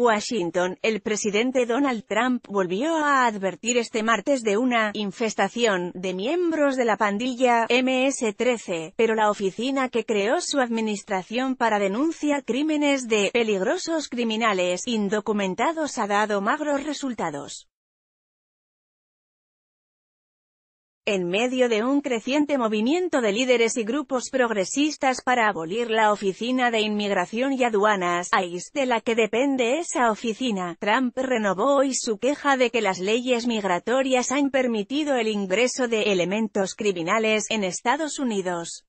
Washington, el presidente Donald Trump volvió a advertir este martes de una infestación de miembros de la pandilla MS-13, pero la oficina que creó su administración para denunciar crímenes de peligrosos criminales indocumentados ha dado magros resultados. en medio de un creciente movimiento de líderes y grupos progresistas para abolir la Oficina de Inmigración y Aduanas, ICE, de la que depende esa oficina. Trump renovó hoy su queja de que las leyes migratorias han permitido el ingreso de elementos criminales en Estados Unidos.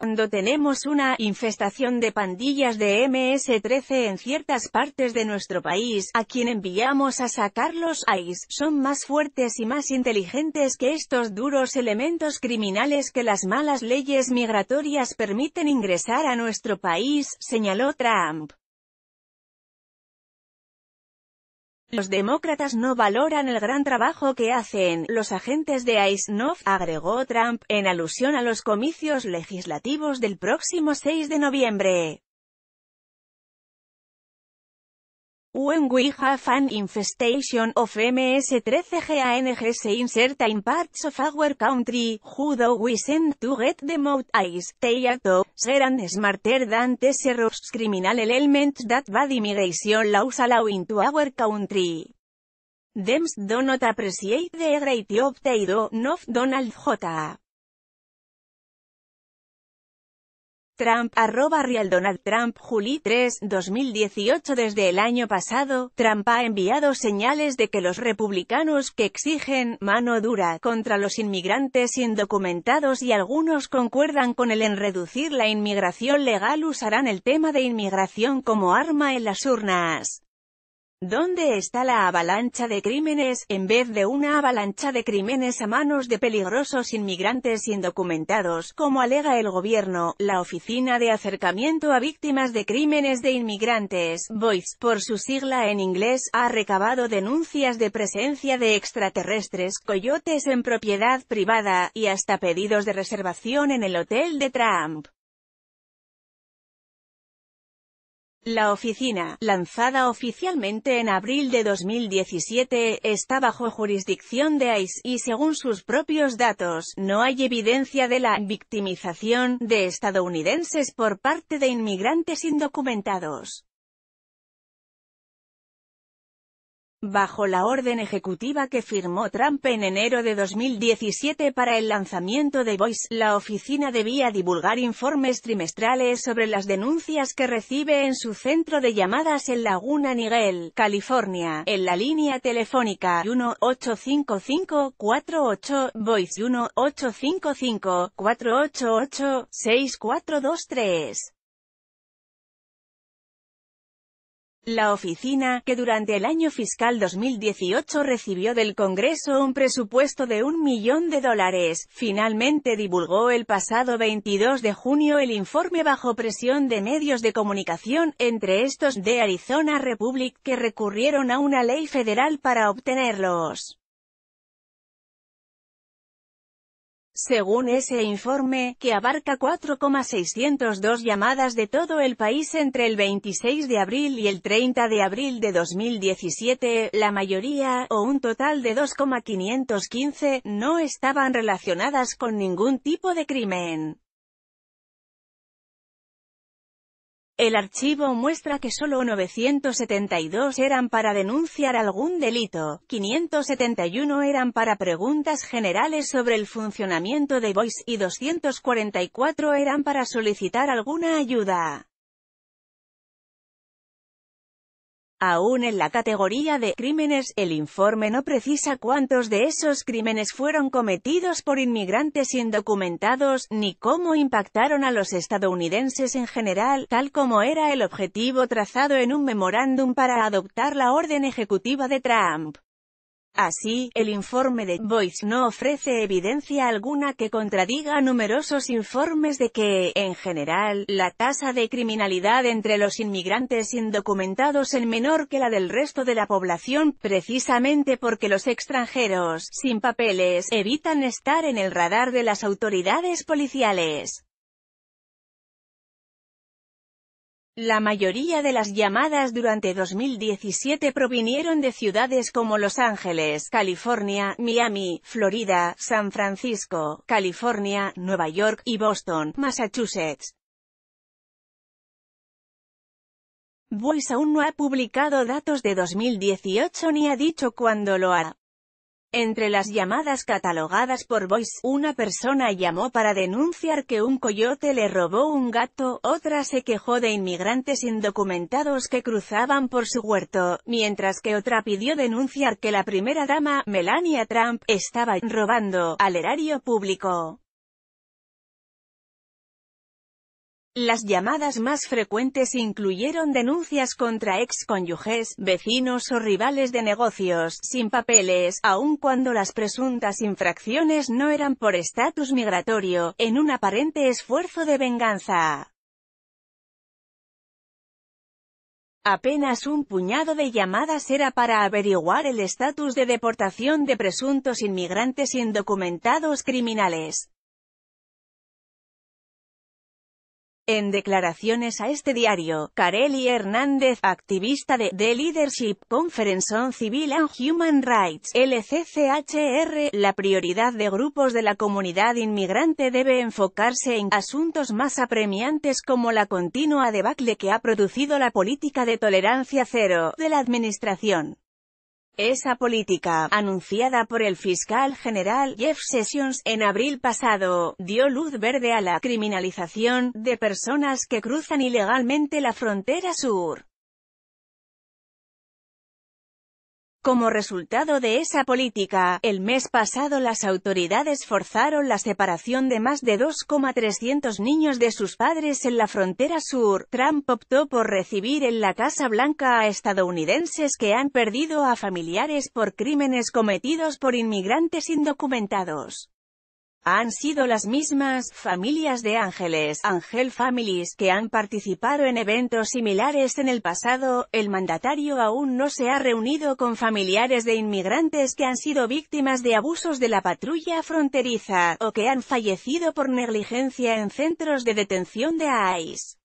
cuando tenemos una infestación de pandillas de MS-13 en ciertas partes de nuestro país, a quien enviamos a sacarlos Ice son más fuertes y más inteligentes que estos duros elementos criminales que las malas leyes migratorias permiten ingresar a nuestro país, señaló Trump. Los demócratas no valoran el gran trabajo que hacen los agentes de Nov, agregó Trump, en alusión a los comicios legislativos del próximo 6 de noviembre. When we have an infestation of MS-13GANGs in certain parts of our country, who do we send to get the out? Eyes, they are smarter than serious criminal element that bad immigration laws allow into our country. Dems do not appreciate the great job they do, not Donald J. Trump, arroba Real Donald Trump, Juli 3, 2018 Desde el año pasado, Trump ha enviado señales de que los republicanos, que exigen mano dura contra los inmigrantes indocumentados y algunos concuerdan con el en reducir la inmigración legal usarán el tema de inmigración como arma en las urnas. ¿Dónde está la avalancha de crímenes, en vez de una avalancha de crímenes a manos de peligrosos inmigrantes indocumentados, como alega el gobierno? La Oficina de Acercamiento a Víctimas de Crímenes de Inmigrantes, VOICE, por su sigla en inglés, ha recabado denuncias de presencia de extraterrestres, coyotes en propiedad privada, y hasta pedidos de reservación en el hotel de Trump. La oficina, lanzada oficialmente en abril de 2017, está bajo jurisdicción de ICE, y según sus propios datos, no hay evidencia de la victimización de estadounidenses por parte de inmigrantes indocumentados. bajo la orden ejecutiva que firmó Trump en enero de 2017 para el lanzamiento de Voice, la oficina debía divulgar informes trimestrales sobre las denuncias que recibe en su centro de llamadas en Laguna Niguel, California, en la línea telefónica 1-855-48 Voice 1-855-488-6423. La oficina, que durante el año fiscal 2018 recibió del Congreso un presupuesto de un millón de dólares, finalmente divulgó el pasado 22 de junio el informe bajo presión de medios de comunicación, entre estos de Arizona Republic que recurrieron a una ley federal para obtenerlos. según ese informe, que abarca 4,602 llamadas de todo el país entre el 26 de abril y el 30 de abril de 2017, la mayoría, o un total de 2,515, no estaban relacionadas con ningún tipo de crimen. El archivo muestra que solo 972 eran para denunciar algún delito, 571 eran para preguntas generales sobre el funcionamiento de Voice y 244 eran para solicitar alguna ayuda. Aún en la categoría de crímenes, el informe no precisa cuántos de esos crímenes fueron cometidos por inmigrantes indocumentados, ni cómo impactaron a los estadounidenses en general, tal como era el objetivo trazado en un memorándum para adoptar la orden ejecutiva de Trump. Así, el informe de Voice no ofrece evidencia alguna que contradiga numerosos informes de que, en general, la tasa de criminalidad entre los inmigrantes indocumentados es menor que la del resto de la población, precisamente porque los extranjeros, sin papeles, evitan estar en el radar de las autoridades policiales. La mayoría de las llamadas durante 2017 provinieron de ciudades como Los Ángeles, California, Miami, Florida, San Francisco, California, Nueva York y Boston, Massachusetts. Voice aún no ha publicado datos de 2018 ni ha dicho cuándo lo hará. Entre las llamadas catalogadas por Voice, una persona llamó para denunciar que un coyote le robó un gato, otra se quejó de inmigrantes indocumentados que cruzaban por su huerto, mientras que otra pidió denunciar que la primera dama, Melania Trump, estaba robando al erario público. Las llamadas más frecuentes incluyeron denuncias contra ex excónyuges, vecinos o rivales de negocios, sin papeles, aun cuando las presuntas infracciones no eran por estatus migratorio, en un aparente esfuerzo de venganza. Apenas un puñado de llamadas era para averiguar el estatus de deportación de presuntos inmigrantes indocumentados criminales. En declaraciones a este diario, Kareli Hernández, activista de The Leadership Conference on Civil and Human Rights, LCCHR, la prioridad de grupos de la comunidad inmigrante debe enfocarse en asuntos más apremiantes como la continua debacle que ha producido la política de tolerancia cero de la administración. Esa política, anunciada por el fiscal general Jeff Sessions en abril pasado, dio luz verde a la criminalización de personas que cruzan ilegalmente la frontera sur. Como resultado de esa política, el mes pasado las autoridades forzaron la separación de más de 2,300 niños de sus padres en la frontera sur. Trump optó por recibir en la Casa Blanca a estadounidenses que han perdido a familiares por crímenes cometidos por inmigrantes indocumentados. Han sido las mismas familias de ángeles, Angel Families, que han participado en eventos similares en el pasado. El mandatario aún no se ha reunido con familiares de inmigrantes que han sido víctimas de abusos de la patrulla fronteriza, o que han fallecido por negligencia en centros de detención de ICE.